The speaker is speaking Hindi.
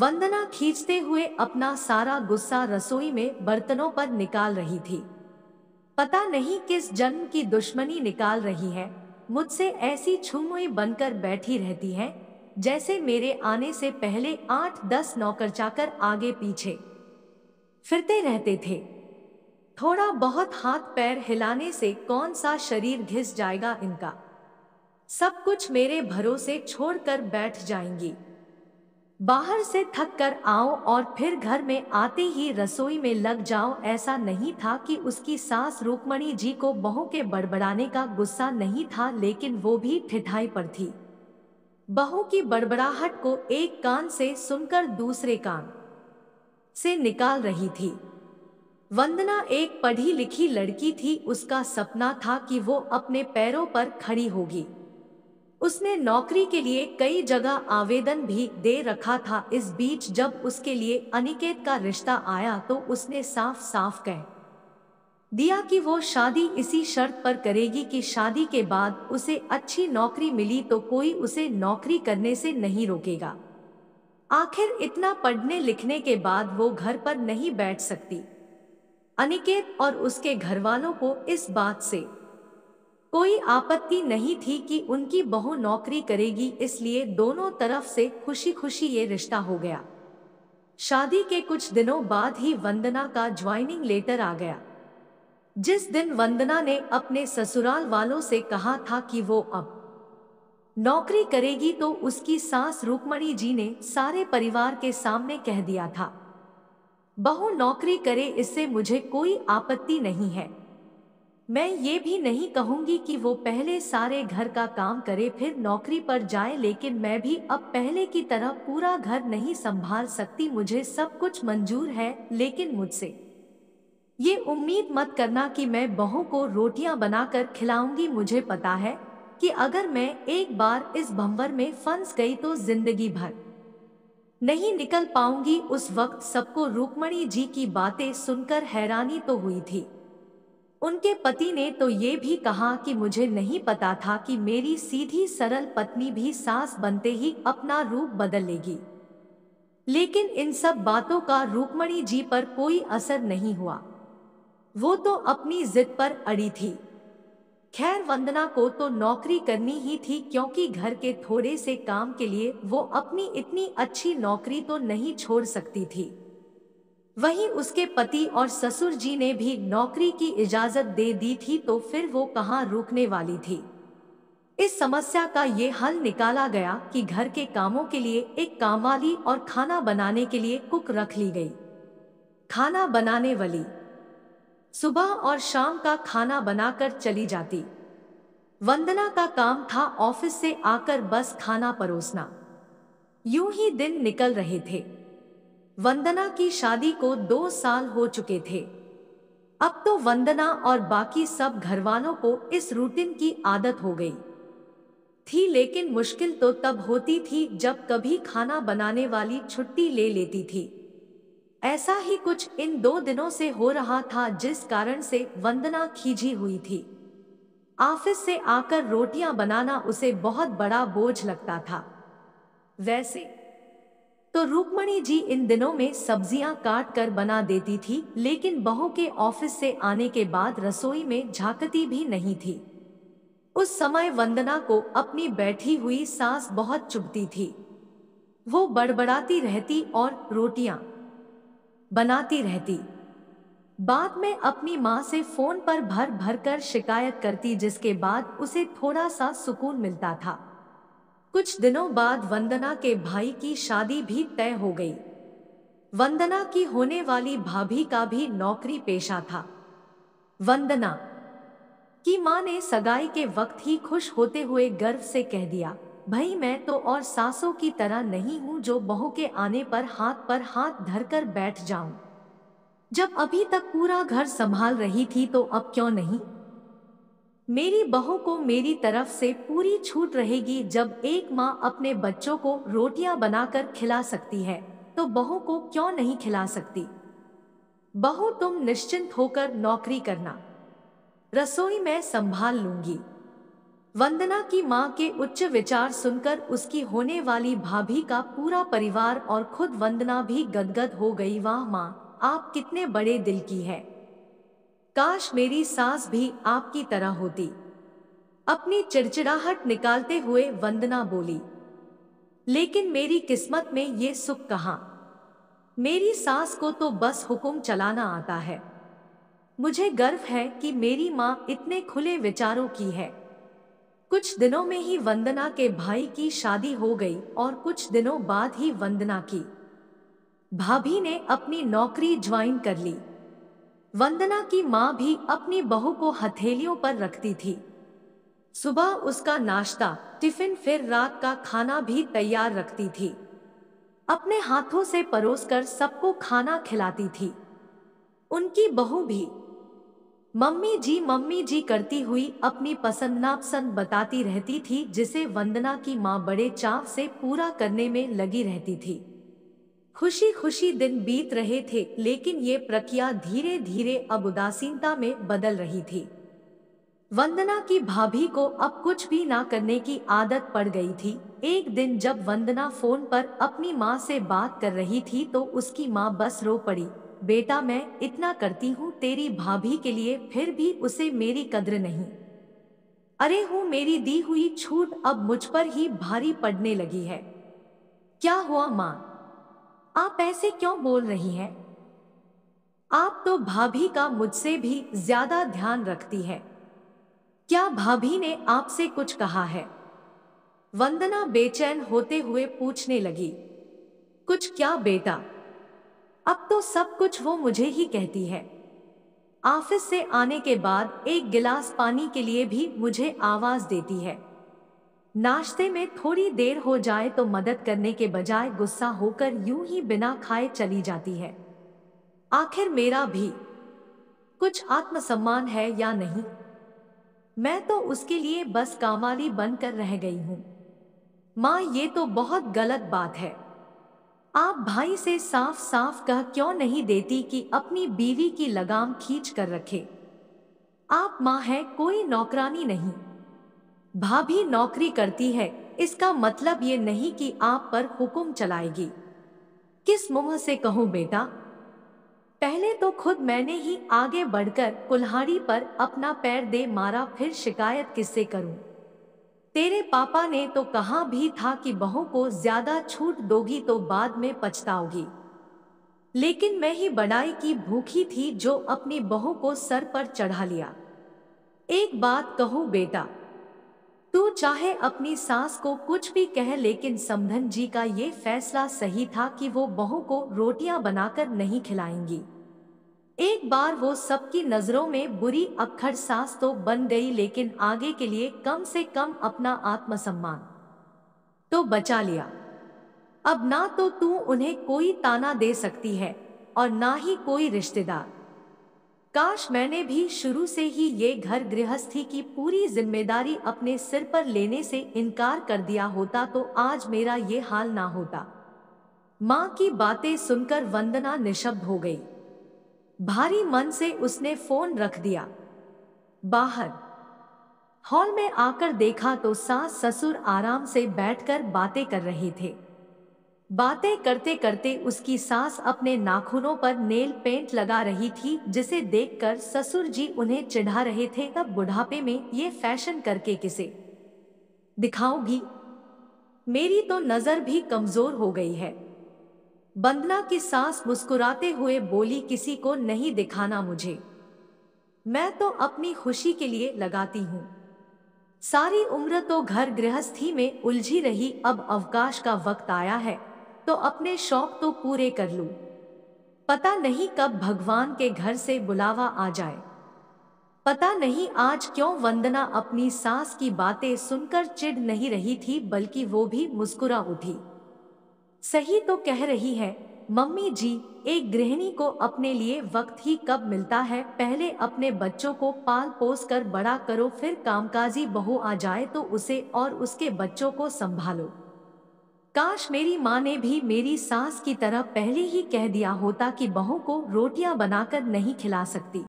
वंदना खींचते हुए अपना सारा गुस्सा रसोई में बर्तनों पर निकाल रही थी पता नहीं किस जन्म की दुश्मनी निकाल रही है मुझसे ऐसी छुमुई बनकर बैठी रहती है जैसे मेरे आने से पहले आठ दस नौकर चाकर आगे पीछे फिरते रहते थे थोड़ा बहुत हाथ पैर हिलाने से कौन सा शरीर घिस जाएगा इनका सब कुछ मेरे भरोसे छोड़कर बैठ जाएंगी बाहर से थक कर आओ और फिर घर में आते ही रसोई में लग जाओ ऐसा नहीं था कि उसकी सास रुक्मणी जी को बहू के बड़बड़ाने का गुस्सा नहीं था लेकिन वो भी ठिठाई पर थी बहू की बड़बड़ाहट को एक कान से सुनकर दूसरे कान से निकाल रही थी वंदना एक पढ़ी लिखी लड़की थी उसका सपना था कि वो अपने पैरों पर खड़ी होगी उसने नौकरी के लिए कई जगह आवेदन भी दे रखा था इस बीच जब उसके लिए अनिकेत का रिश्ता आया तो उसने साफ साफ कह दिया कि वो शादी इसी शर्त पर करेगी कि शादी के बाद उसे अच्छी नौकरी मिली तो कोई उसे नौकरी करने से नहीं रोकेगा आखिर इतना पढ़ने लिखने के बाद वो घर पर नहीं बैठ सकती अनिकेत और उसके घर वालों को इस बात से कोई आपत्ति नहीं थी कि उनकी बहू नौकरी करेगी इसलिए दोनों तरफ से खुशी खुशी ये रिश्ता हो गया शादी के कुछ दिनों बाद ही वंदना का ज्वाइनिंग लेटर आ गया जिस दिन वंदना ने अपने ससुराल वालों से कहा था कि वो अब नौकरी करेगी तो उसकी सास रुकमणी जी ने सारे परिवार के सामने कह दिया था बहू नौकरी करे इससे मुझे कोई आपत्ति नहीं है मैं ये भी नहीं कहूँगी कि वो पहले सारे घर का काम करे फिर नौकरी पर जाए लेकिन मैं भी अब पहले की तरह पूरा घर नहीं संभाल सकती मुझे सब कुछ मंजूर है लेकिन मुझसे ये उम्मीद मत करना कि मैं बहू को रोटियां बनाकर खिलाऊंगी मुझे पता है कि अगर मैं एक बार इस भंवर में फंस गई तो जिंदगी भर नहीं निकल पाऊंगी उस वक्त सबको रुक्मणी जी की बातें सुनकर हैरानी तो हुई थी उनके पति ने तो ये भी कहा कि मुझे नहीं पता था कि मेरी सीधी सरल पत्नी भी सास बनते ही अपना रूप बदल लेगी लेकिन इन सब बातों का रूकमणी जी पर कोई असर नहीं हुआ वो तो अपनी जिद पर अड़ी थी खैर वंदना को तो नौकरी करनी ही थी क्योंकि घर के थोड़े से काम के लिए वो अपनी इतनी अच्छी नौकरी तो नहीं छोड़ सकती थी वहीं उसके पति और ससुर जी ने भी नौकरी की इजाजत दे दी थी तो फिर वो कहाँ रुकने वाली थी इस समस्या का ये हल निकाला गया कि घर के कामों के लिए एक कामवाली और खाना बनाने के लिए कुक रख ली गई खाना बनाने वाली सुबह और शाम का खाना बनाकर चली जाती वंदना का काम था ऑफिस से आकर बस खाना परोसना यूं ही दिन निकल रहे थे वंदना की शादी को दो साल हो चुके थे अब तो वंदना और बाकी सब घरवालों को इस रूटीन की आदत हो गई थी लेकिन मुश्किल तो तब होती थी जब कभी खाना बनाने वाली छुट्टी ले लेती थी ऐसा ही कुछ इन दो दिनों से हो रहा था जिस कारण से वंदना खींची हुई थी ऑफिस से आकर रोटियां बनाना उसे बहुत बड़ा बोझ लगता था वैसे तो रूकमणी जी इन दिनों में सब्जियां काट कर बना देती थी लेकिन बहू के ऑफिस से आने के बाद रसोई में झांकती भी नहीं थी उस समय वंदना को अपनी बैठी हुई सांस बहुत चुभती थी वो बड़बड़ाती रहती और रोटियां बनाती रहती बाद में अपनी माँ से फोन पर भर भर कर शिकायत करती जिसके बाद उसे थोड़ा सा सुकून मिलता था कुछ दिनों बाद वंदना के भाई की शादी भी तय हो गई वंदना की होने वाली भाभी का भी नौकरी पेशा था वंदना की माँ ने सगाई के वक्त ही खुश होते हुए गर्व से कह दिया भाई मैं तो और सासों की तरह नहीं हूं जो बहू के आने पर हाथ पर हाथ धरकर बैठ जाऊं जब अभी तक पूरा घर संभाल रही थी तो अब क्यों नहीं मेरी बहू को मेरी तरफ से पूरी छूट रहेगी जब एक माँ अपने बच्चों को रोटियां बनाकर खिला सकती है तो बहू को क्यों नहीं खिला सकती बहू तुम निश्चिंत होकर नौकरी करना रसोई मैं संभाल लूंगी वंदना की माँ के उच्च विचार सुनकर उसकी होने वाली भाभी का पूरा परिवार और खुद वंदना भी गदगद हो गई वाह माँ आप कितने बड़े दिल की है काश मेरी सास भी आपकी तरह होती अपनी चिड़चिड़ाहट निकालते हुए वंदना बोली लेकिन मेरी किस्मत में ये सुख कहाँ मेरी सास को तो बस हुक्म चलाना आता है मुझे गर्व है कि मेरी माँ इतने खुले विचारों की है कुछ दिनों में ही वंदना के भाई की शादी हो गई और कुछ दिनों बाद ही वंदना की भाभी ने अपनी नौकरी ज्वाइन कर ली वंदना की माँ भी अपनी बहू को हथेलियों पर रखती थी सुबह उसका नाश्ता टिफिन फिर रात का खाना भी तैयार रखती थी अपने हाथों से परोसकर सबको खाना खिलाती थी उनकी बहू भी मम्मी जी मम्मी जी करती हुई अपनी पसंद नापसंद बताती रहती थी जिसे वंदना की माँ बड़े चाव से पूरा करने में लगी रहती थी खुशी खुशी दिन बीत रहे थे लेकिन ये प्रक्रिया धीरे धीरे अब उदासीनता में बदल रही थी वंदना की भाभी को अब कुछ भी ना करने की आदत पड़ गई थी एक दिन जब वंदना फोन पर अपनी माँ से बात कर रही थी तो उसकी माँ बस रो पड़ी बेटा मैं इतना करती हूँ तेरी भाभी के लिए फिर भी उसे मेरी कद्र नहीं अरे हूँ मेरी दी हुई छूट अब मुझ पर ही भारी पड़ने लगी है क्या हुआ माँ आप ऐसे क्यों बोल रही हैं आप तो भाभी का मुझसे भी ज्यादा ध्यान रखती हैं क्या भाभी ने आपसे कुछ कहा है वंदना बेचैन होते हुए पूछने लगी कुछ क्या बेटा अब तो सब कुछ वो मुझे ही कहती है ऑफिस से आने के बाद एक गिलास पानी के लिए भी मुझे आवाज देती है नाश्ते में थोड़ी देर हो जाए तो मदद करने के बजाय गुस्सा होकर यूं ही बिना खाए चली जाती है आखिर मेरा भी कुछ आत्मसम्मान है या नहीं मैं तो उसके लिए बस कामाली बनकर रह गई हूं माँ ये तो बहुत गलत बात है आप भाई से साफ साफ कह क्यों नहीं देती कि अपनी बीवी की लगाम खींच कर रखे आप माँ है कोई नौकरानी नहीं भाभी नौकरी करती है इसका मतलब ये नहीं कि आप पर हुक्म चलाएगी किस मुंह से कहूँ बेटा पहले तो खुद मैंने ही आगे बढ़कर कुल्हाड़ी पर अपना पैर दे मारा फिर शिकायत किससे करूं? तेरे पापा ने तो कहा भी था कि बहू को ज्यादा छूट दोगी तो बाद में पछताओगी लेकिन मैं ही बड़ाई की भूखी थी जो अपनी बहू को सर पर चढ़ा लिया एक बात कहूँ बेटा तू चाहे अपनी सास को कुछ भी कह लेकिन समधन जी का ये फैसला सही था कि वो बहू को रोटियां बनाकर नहीं खिलाएंगी एक बार वो सबकी नजरों में बुरी अक्खर सास तो बन गई लेकिन आगे के लिए कम से कम अपना आत्मसम्मान तो बचा लिया अब ना तो तू उन्हें कोई ताना दे सकती है और ना ही कोई रिश्तेदार काश मैंने भी शुरू से ही ये घर गृहस्थी की पूरी जिम्मेदारी अपने सिर पर लेने से इनकार कर दिया होता तो आज मेरा ये हाल ना होता माँ की बातें सुनकर वंदना निशब्द हो गई भारी मन से उसने फोन रख दिया बाहर हॉल में आकर देखा तो सास ससुर आराम से बैठकर बातें कर रहे थे बातें करते करते उसकी सास अपने नाखूनों पर नेल पेंट लगा रही थी जिसे देखकर ससुर जी उन्हें चिढ़ा रहे थे तब बुढ़ापे में ये फैशन करके किसे दिखाऊंगी मेरी तो नजर भी कमजोर हो गई है बंदना की सास मुस्कुराते हुए बोली किसी को नहीं दिखाना मुझे मैं तो अपनी खुशी के लिए लगाती हूँ सारी उम्र तो घर गृहस्थी में उलझी रही अब अवकाश का वक्त आया है तो अपने शौक तो पूरे कर लू पता नहीं कब भगवान के घर से बुलावा आ जाए पता नहीं आज क्यों वंदना अपनी सास की बातें सुनकर चिढ़ नहीं रही थी बल्कि वो भी मुस्कुरा उठी सही तो कह रही है मम्मी जी एक गृहिणी को अपने लिए वक्त ही कब मिलता है पहले अपने बच्चों को पाल पोस कर बड़ा करो फिर कामकाजी बहू आ जाए तो उसे और उसके बच्चों को संभालो काश मेरी माँ ने भी मेरी सास की तरह पहले ही कह दिया होता कि बहू को रोटियां बनाकर नहीं खिला सकती